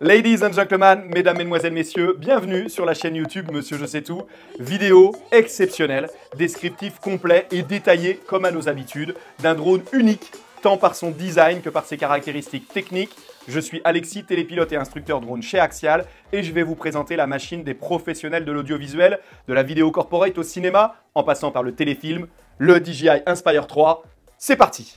Ladies and gentlemen, mesdames, mesdemoiselles, messieurs, bienvenue sur la chaîne YouTube Monsieur Je sais tout. Vidéo exceptionnelle, descriptif complet et détaillé comme à nos habitudes d'un drone unique tant par son design que par ses caractéristiques techniques. Je suis Alexis, télépilote et instructeur drone chez Axial et je vais vous présenter la machine des professionnels de l'audiovisuel, de la vidéo corporate au cinéma, en passant par le téléfilm, le DJI Inspire 3. C'est parti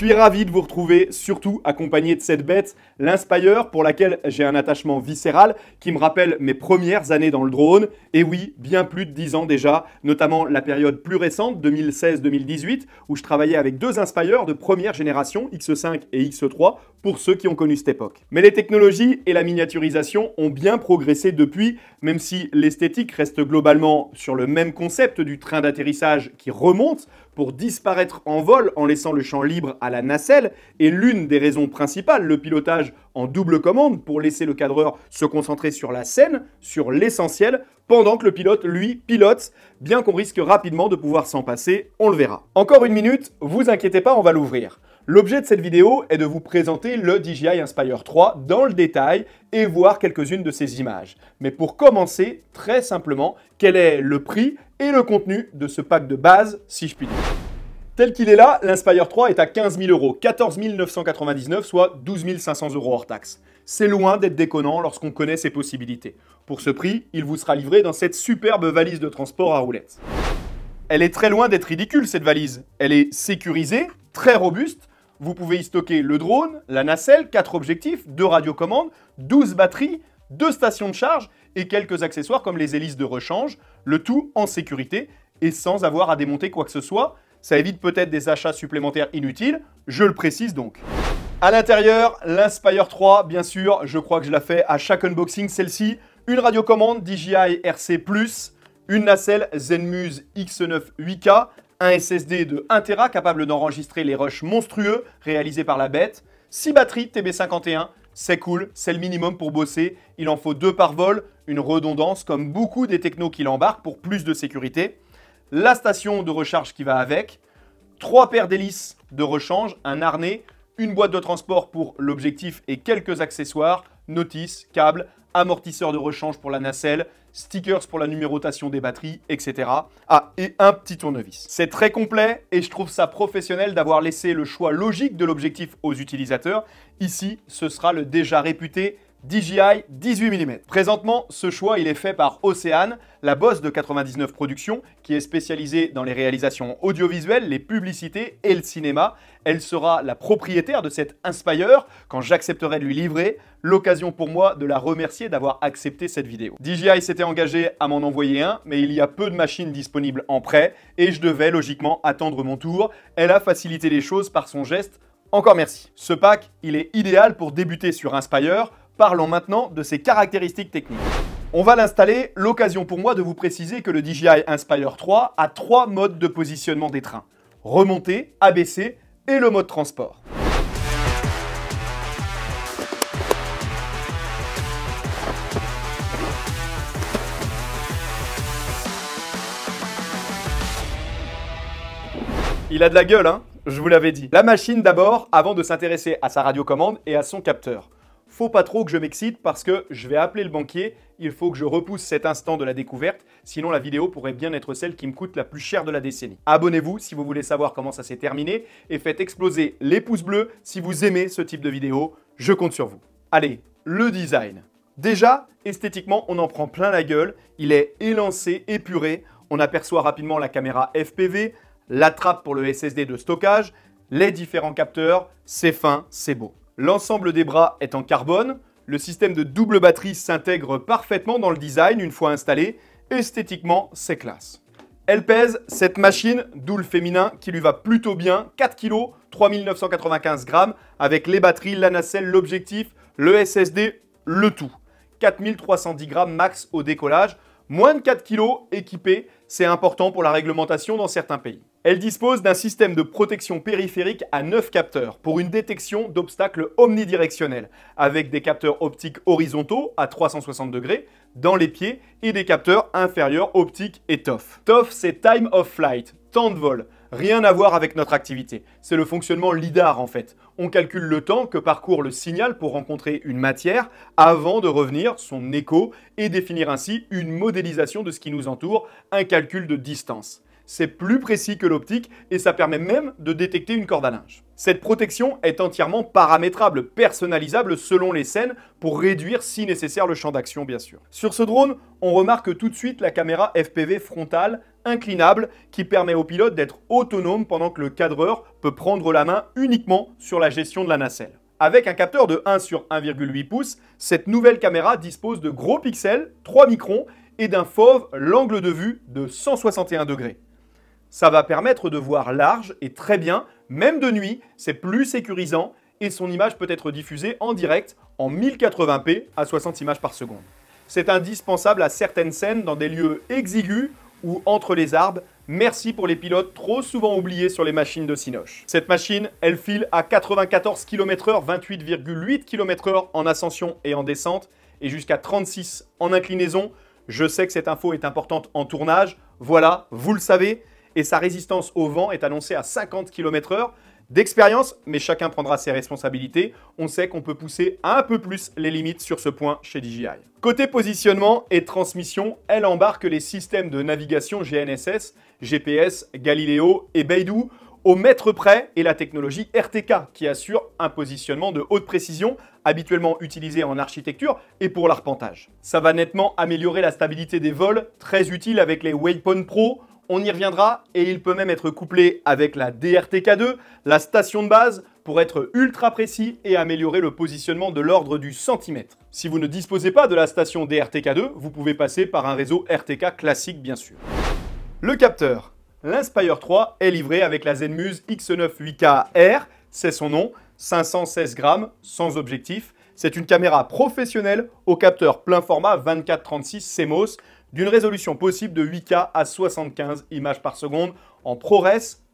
Je suis ravi de vous retrouver, surtout accompagné de cette bête, l'Inspire, pour laquelle j'ai un attachement viscéral qui me rappelle mes premières années dans le drone. Et oui, bien plus de 10 ans déjà, notamment la période plus récente, 2016-2018, où je travaillais avec deux Inspire de première génération, X5 et X3, pour ceux qui ont connu cette époque. Mais les technologies et la miniaturisation ont bien progressé depuis, même si l'esthétique reste globalement sur le même concept du train d'atterrissage qui remonte pour disparaître en vol en laissant le champ libre à la nacelle, et l'une des raisons principales, le pilotage en double commande pour laisser le cadreur se concentrer sur la scène, sur l'essentiel, pendant que le pilote, lui, pilote, bien qu'on risque rapidement de pouvoir s'en passer, on le verra. Encore une minute, vous inquiétez pas, on va l'ouvrir. L'objet de cette vidéo est de vous présenter le DJI Inspire 3 dans le détail et voir quelques-unes de ses images. Mais pour commencer, très simplement, quel est le prix et le contenu de ce pack de base, si je puis dire Tel qu'il est là, l'Inspire 3 est à 15 000 euros, 14 999, soit 12 500 euros hors taxe. C'est loin d'être déconnant lorsqu'on connaît ses possibilités. Pour ce prix, il vous sera livré dans cette superbe valise de transport à roulettes. Elle est très loin d'être ridicule cette valise. Elle est sécurisée, très robuste, vous pouvez y stocker le drone, la nacelle, 4 objectifs, 2 radiocommandes, 12 batteries, 2 stations de charge et quelques accessoires comme les hélices de rechange, le tout en sécurité et sans avoir à démonter quoi que ce soit. Ça évite peut-être des achats supplémentaires inutiles, je le précise donc. À l'intérieur, l'Inspire 3, bien sûr, je crois que je la fais à chaque unboxing, celle-ci. Une radiocommande DJI RC+, une nacelle Zenmuse X9 8K, un SSD de 1 Tera capable d'enregistrer les rushs monstrueux réalisés par la bête, 6 batteries TB51, c'est cool, c'est le minimum pour bosser, il en faut 2 par vol, une redondance comme beaucoup des technos qui l'embarquent pour plus de sécurité, la station de recharge qui va avec, 3 paires d'hélices de rechange, un harnais, une boîte de transport pour l'objectif et quelques accessoires, notice, câble, amortisseur de rechange pour la nacelle, stickers pour la numérotation des batteries, etc. Ah, et un petit tournevis. C'est très complet et je trouve ça professionnel d'avoir laissé le choix logique de l'objectif aux utilisateurs. Ici, ce sera le déjà réputé DJI 18 mm. Présentement, ce choix il est fait par Océane, la boss de 99 Productions, qui est spécialisée dans les réalisations audiovisuelles, les publicités et le cinéma. Elle sera la propriétaire de cet Inspire quand j'accepterai de lui livrer, l'occasion pour moi de la remercier d'avoir accepté cette vidéo. DJI s'était engagé à m'en envoyer un, mais il y a peu de machines disponibles en prêt et je devais logiquement attendre mon tour. Elle a facilité les choses par son geste. Encore merci. Ce pack, il est idéal pour débuter sur Inspire, Parlons maintenant de ses caractéristiques techniques. On va l'installer, l'occasion pour moi de vous préciser que le DJI Inspire 3 a trois modes de positionnement des trains. Remontée, ABC et le mode transport. Il a de la gueule, hein Je vous l'avais dit. La machine d'abord, avant de s'intéresser à sa radiocommande et à son capteur faut pas trop que je m'excite parce que je vais appeler le banquier, il faut que je repousse cet instant de la découverte, sinon la vidéo pourrait bien être celle qui me coûte la plus chère de la décennie. Abonnez-vous si vous voulez savoir comment ça s'est terminé et faites exploser les pouces bleus si vous aimez ce type de vidéo, je compte sur vous. Allez, le design. Déjà, esthétiquement, on en prend plein la gueule, il est élancé, épuré, on aperçoit rapidement la caméra FPV, la trappe pour le SSD de stockage, les différents capteurs, c'est fin, c'est beau. L'ensemble des bras est en carbone, le système de double batterie s'intègre parfaitement dans le design une fois installé, esthétiquement c'est classe. Elle pèse, cette machine, d'où le féminin, qui lui va plutôt bien, 4 kg, 3995 g avec les batteries, la nacelle, l'objectif, le SSD, le tout. 4310 grammes max au décollage, moins de 4 kg équipé, c'est important pour la réglementation dans certains pays. Elle dispose d'un système de protection périphérique à 9 capteurs pour une détection d'obstacles omnidirectionnels, avec des capteurs optiques horizontaux à 360 degrés dans les pieds et des capteurs inférieurs optiques et TOF. TOF, c'est Time of Flight, temps de vol. Rien à voir avec notre activité. C'est le fonctionnement LIDAR en fait. On calcule le temps que parcourt le signal pour rencontrer une matière avant de revenir son écho et définir ainsi une modélisation de ce qui nous entoure, un calcul de distance. C'est plus précis que l'optique et ça permet même de détecter une corde à linge. Cette protection est entièrement paramétrable, personnalisable selon les scènes pour réduire si nécessaire le champ d'action bien sûr. Sur ce drone, on remarque tout de suite la caméra FPV frontale inclinable qui permet au pilote d'être autonome pendant que le cadreur peut prendre la main uniquement sur la gestion de la nacelle. Avec un capteur de 1 sur 1,8 pouces, cette nouvelle caméra dispose de gros pixels, 3 microns, et d'un fauve l'angle de vue de 161 degrés. Ça va permettre de voir large et très bien, même de nuit, c'est plus sécurisant et son image peut être diffusée en direct en 1080p à 60 images par seconde. C'est indispensable à certaines scènes dans des lieux exigus ou entre les arbres. Merci pour les pilotes trop souvent oubliés sur les machines de Cinoche. Cette machine, elle file à 94 km/h, 28,8 km/h en ascension et en descente, et jusqu'à 36 en inclinaison. Je sais que cette info est importante en tournage. Voilà, vous le savez et sa résistance au vent est annoncée à 50 km/h. D'expérience, mais chacun prendra ses responsabilités, on sait qu'on peut pousser un peu plus les limites sur ce point chez DJI. Côté positionnement et transmission, elle embarque les systèmes de navigation GNSS, GPS, Galileo et Beidou au mètre près et la technologie RTK qui assure un positionnement de haute précision habituellement utilisé en architecture et pour l'arpentage. Ça va nettement améliorer la stabilité des vols, très utile avec les Waypoint Pro, on y reviendra, et il peut même être couplé avec la DRTK2, la station de base, pour être ultra précis et améliorer le positionnement de l'ordre du centimètre. Si vous ne disposez pas de la station DRTK2, vous pouvez passer par un réseau RTK classique bien sûr. Le capteur. L'Inspire 3 est livré avec la Zenmuse X9 8K R, c'est son nom, 516 grammes, sans objectif. C'est une caméra professionnelle au capteur plein format 24-36 CMOS d'une résolution possible de 8K à 75 images par seconde en ProRes,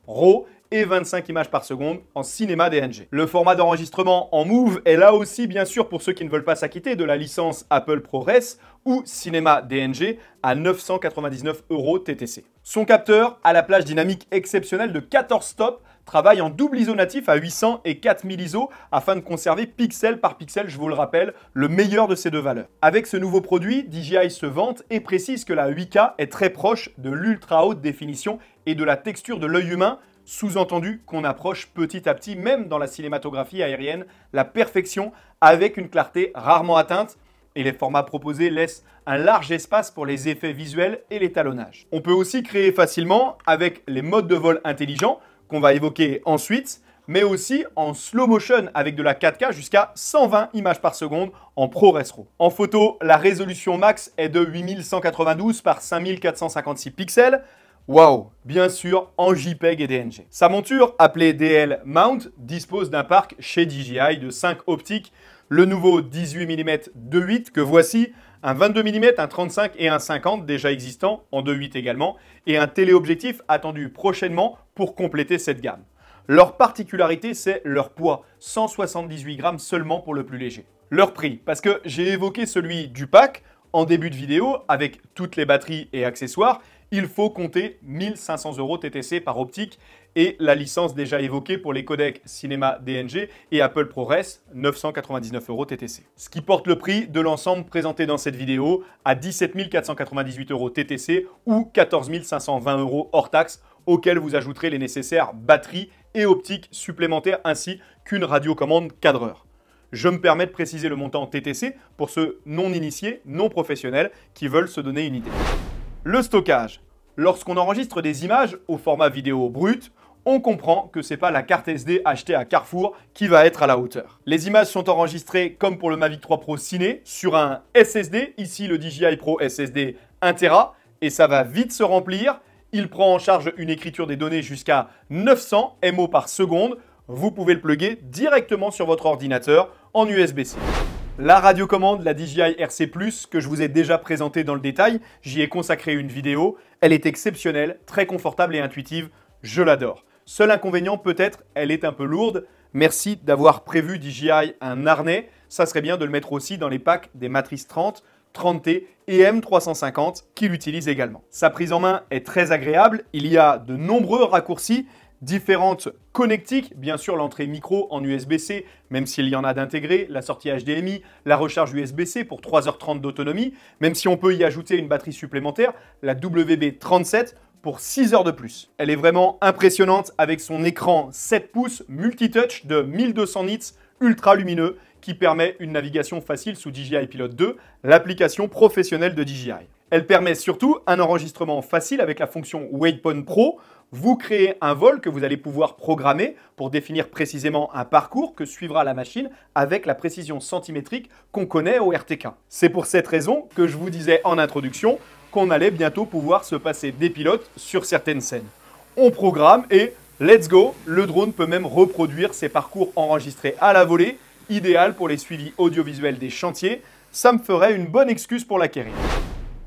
RAW et 25 images par seconde en cinéma DNG. Le format d'enregistrement en MOVE est là aussi bien sûr pour ceux qui ne veulent pas s'acquitter de la licence Apple ProRes ou cinéma DNG à 999 euros TTC. Son capteur a la plage dynamique exceptionnelle de 14 stops travaille en double ISO natif à 800 et 4000 ISO afin de conserver pixel par pixel, je vous le rappelle, le meilleur de ces deux valeurs. Avec ce nouveau produit, DJI se vante et précise que la 8K est très proche de l'ultra haute définition et de la texture de l'œil humain, sous-entendu qu'on approche petit à petit, même dans la cinématographie aérienne, la perfection avec une clarté rarement atteinte et les formats proposés laissent un large espace pour les effets visuels et l'étalonnage. On peut aussi créer facilement avec les modes de vol intelligents, va évoquer ensuite, mais aussi en slow motion avec de la 4K jusqu'à 120 images par seconde en ProRes-RAW. En photo, la résolution max est de 8192 par 5456 pixels. Waouh Bien sûr, en JPEG et DNG. Sa monture, appelée DL Mount, dispose d'un parc chez DJI de 5 optiques, le nouveau 18 mm 2.8 que voici, un 22 mm, un 35 et un 50 déjà existants en 2.8 également, et un téléobjectif attendu prochainement pour compléter cette gamme. Leur particularité, c'est leur poids, 178 grammes seulement pour le plus léger. Leur prix, parce que j'ai évoqué celui du pack en début de vidéo, avec toutes les batteries et accessoires, il faut compter 1500 euros TTC par optique et la licence déjà évoquée pour les codecs Cinema DNG et Apple ProRes, 999 euros TTC. Ce qui porte le prix de l'ensemble présenté dans cette vidéo à 17 498 euros TTC ou 14 520 euros hors taxe, auxquels vous ajouterez les nécessaires batteries et optiques supplémentaires ainsi qu'une radiocommande cadreur. Je me permets de préciser le montant TTC pour ceux non initiés, non professionnels qui veulent se donner une idée. Le stockage. Lorsqu'on enregistre des images au format vidéo brut, on comprend que ce n'est pas la carte SD achetée à Carrefour qui va être à la hauteur. Les images sont enregistrées comme pour le Mavic 3 Pro Ciné sur un SSD, ici le DJI Pro SSD 1 Tera, et ça va vite se remplir. Il prend en charge une écriture des données jusqu'à 900 MO par seconde. Vous pouvez le plugger directement sur votre ordinateur en USB-C. La radiocommande, la DJI RC+, que je vous ai déjà présentée dans le détail, j'y ai consacré une vidéo. Elle est exceptionnelle, très confortable et intuitive, je l'adore. Seul inconvénient peut-être, elle est un peu lourde. Merci d'avoir prévu DJI un harnais. Ça serait bien de le mettre aussi dans les packs des matrices 30, 30T et M350 qui l'utilisent également. Sa prise en main est très agréable. Il y a de nombreux raccourcis différentes connectiques, bien sûr l'entrée micro en USB-C, même s'il y en a d'intégrés, la sortie HDMI, la recharge USB-C pour 3h30 d'autonomie, même si on peut y ajouter une batterie supplémentaire, la WB37 pour 6 heures de plus. Elle est vraiment impressionnante avec son écran 7 pouces multitouch de 1200 nits ultra lumineux qui permet une navigation facile sous DJI Pilot 2, l'application professionnelle de DJI. Elle permet surtout un enregistrement facile avec la fonction Waypoint Pro. Vous créez un vol que vous allez pouvoir programmer pour définir précisément un parcours que suivra la machine avec la précision centimétrique qu'on connaît au RTK. C'est pour cette raison que je vous disais en introduction qu'on allait bientôt pouvoir se passer des pilotes sur certaines scènes. On programme et let's go, le drone peut même reproduire ses parcours enregistrés à la volée, idéal pour les suivis audiovisuels des chantiers, ça me ferait une bonne excuse pour l'acquérir.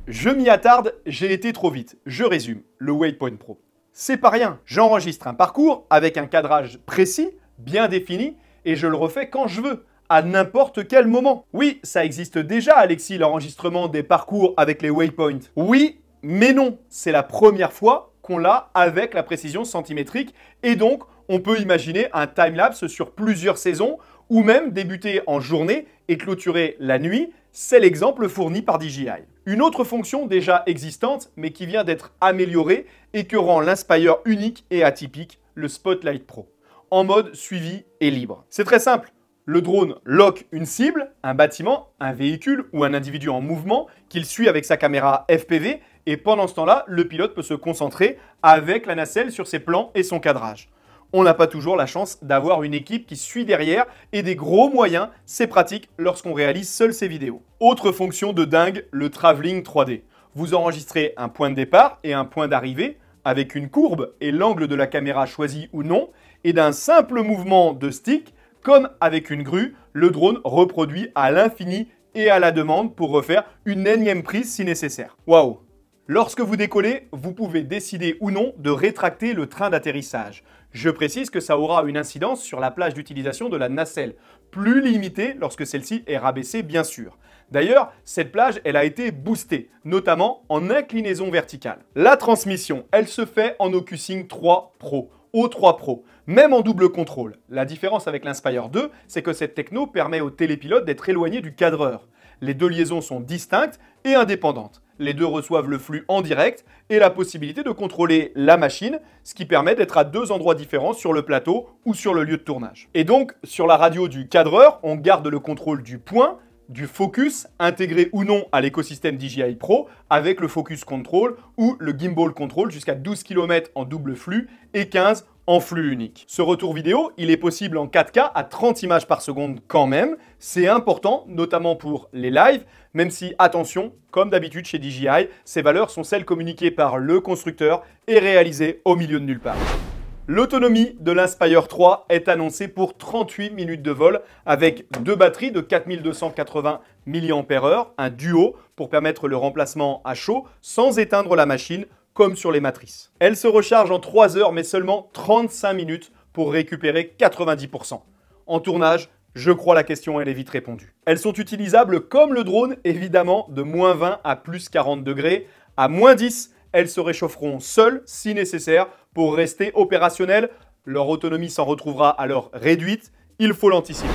Je m'y attarde, j'ai été trop vite. Je résume, le Waypoint Pro. C'est pas rien, j'enregistre un parcours avec un cadrage précis, bien défini, et je le refais quand je veux à n'importe quel moment. Oui, ça existe déjà, Alexis, l'enregistrement des parcours avec les waypoints. Oui, mais non, c'est la première fois qu'on l'a avec la précision centimétrique et donc on peut imaginer un time-lapse sur plusieurs saisons ou même débuter en journée et clôturer la nuit, c'est l'exemple fourni par DJI. Une autre fonction déjà existante mais qui vient d'être améliorée et que rend l'Inspire unique et atypique, le Spotlight Pro, en mode suivi et libre. C'est très simple, le drone lock une cible, un bâtiment, un véhicule ou un individu en mouvement qu'il suit avec sa caméra FPV et pendant ce temps-là, le pilote peut se concentrer avec la nacelle sur ses plans et son cadrage. On n'a pas toujours la chance d'avoir une équipe qui suit derrière et des gros moyens, c'est pratique lorsqu'on réalise seul ses vidéos. Autre fonction de dingue, le travelling 3D. Vous enregistrez un point de départ et un point d'arrivée avec une courbe et l'angle de la caméra choisi ou non, et d'un simple mouvement de stick, comme avec une grue, le drone reproduit à l'infini et à la demande pour refaire une énième prise si nécessaire. Waouh Lorsque vous décollez, vous pouvez décider ou non de rétracter le train d'atterrissage. Je précise que ça aura une incidence sur la plage d'utilisation de la nacelle, plus limitée lorsque celle-ci est rabaissée bien sûr. D'ailleurs, cette plage, elle a été boostée, notamment en inclinaison verticale. La transmission, elle se fait en OcuSync 3 Pro. 3 Pro, même en double contrôle. La différence avec l'Inspire 2, c'est que cette techno permet au télépilote d'être éloigné du cadreur. Les deux liaisons sont distinctes et indépendantes. Les deux reçoivent le flux en direct et la possibilité de contrôler la machine, ce qui permet d'être à deux endroits différents sur le plateau ou sur le lieu de tournage. Et donc, sur la radio du cadreur, on garde le contrôle du point, du focus intégré ou non à l'écosystème DJI Pro avec le focus control ou le gimbal control jusqu'à 12 km en double flux et 15 en flux unique. Ce retour vidéo, il est possible en 4K à 30 images par seconde quand même. C'est important, notamment pour les lives, même si, attention, comme d'habitude chez DJI, ces valeurs sont celles communiquées par le constructeur et réalisées au milieu de nulle part. L'autonomie de l'Inspire 3 est annoncée pour 38 minutes de vol avec deux batteries de 4280 mAh, un duo pour permettre le remplacement à chaud sans éteindre la machine comme sur les matrices. Elle se recharge en 3 heures mais seulement 35 minutes pour récupérer 90%. En tournage, je crois la question est vite répondue. Elles sont utilisables comme le drone évidemment de moins 20 à plus 40 degrés, à moins 10 elles se réchaufferont seules si nécessaire pour rester opérationnelles. Leur autonomie s'en retrouvera alors réduite, il faut l'anticiper.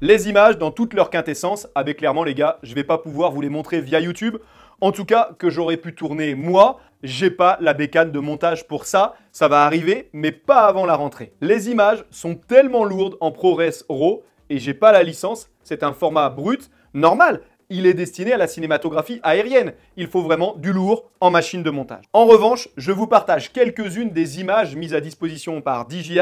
Les images dans toute leur quintessence, avec ah, ben, clairement les gars, je vais pas pouvoir vous les montrer via YouTube. En tout cas, que j'aurais pu tourner moi, j'ai pas la bécane de montage pour ça, ça va arriver, mais pas avant la rentrée. Les images sont tellement lourdes en ProRes RAW et j'ai pas la licence, c'est un format brut, normal, il est destiné à la cinématographie aérienne. Il faut vraiment du lourd en machine de montage. En revanche, je vous partage quelques-unes des images mises à disposition par DJI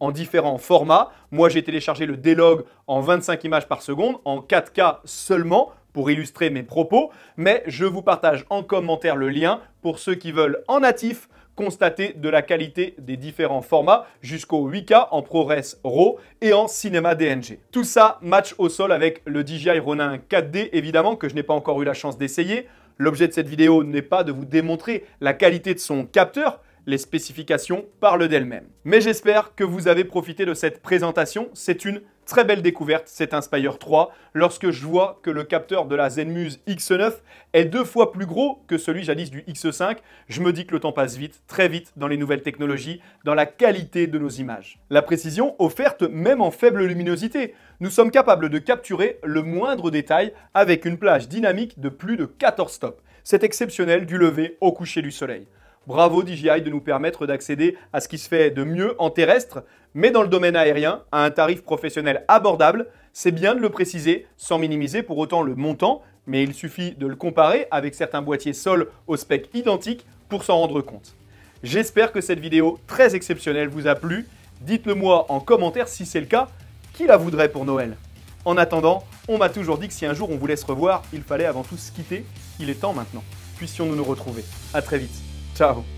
en différents formats. Moi, j'ai téléchargé le délog en 25 images par seconde, en 4K seulement, pour illustrer mes propos, mais je vous partage en commentaire le lien pour ceux qui veulent en natif constater de la qualité des différents formats jusqu'au 8K en ProRes RAW et en cinéma DNG. Tout ça match au sol avec le DJI Ronin 4D évidemment que je n'ai pas encore eu la chance d'essayer. L'objet de cette vidéo n'est pas de vous démontrer la qualité de son capteur, les spécifications parlent d'elles-mêmes. Mais j'espère que vous avez profité de cette présentation, c'est une Très belle découverte, cet Inspire 3, lorsque je vois que le capteur de la Zenmuse X9 est deux fois plus gros que celui jadis du X5, je me dis que le temps passe vite, très vite, dans les nouvelles technologies, dans la qualité de nos images. La précision offerte même en faible luminosité. Nous sommes capables de capturer le moindre détail avec une plage dynamique de plus de 14 stops. C'est exceptionnel du lever au coucher du soleil. Bravo DJI de nous permettre d'accéder à ce qui se fait de mieux en terrestre, mais dans le domaine aérien, à un tarif professionnel abordable. C'est bien de le préciser, sans minimiser pour autant le montant, mais il suffit de le comparer avec certains boîtiers sol au spec identique pour s'en rendre compte. J'espère que cette vidéo très exceptionnelle vous a plu. Dites-le moi en commentaire si c'est le cas, qui la voudrait pour Noël En attendant, on m'a toujours dit que si un jour on vous se revoir, il fallait avant tout se quitter. Il est temps maintenant. Puissions-nous nous retrouver. À très vite. Chao.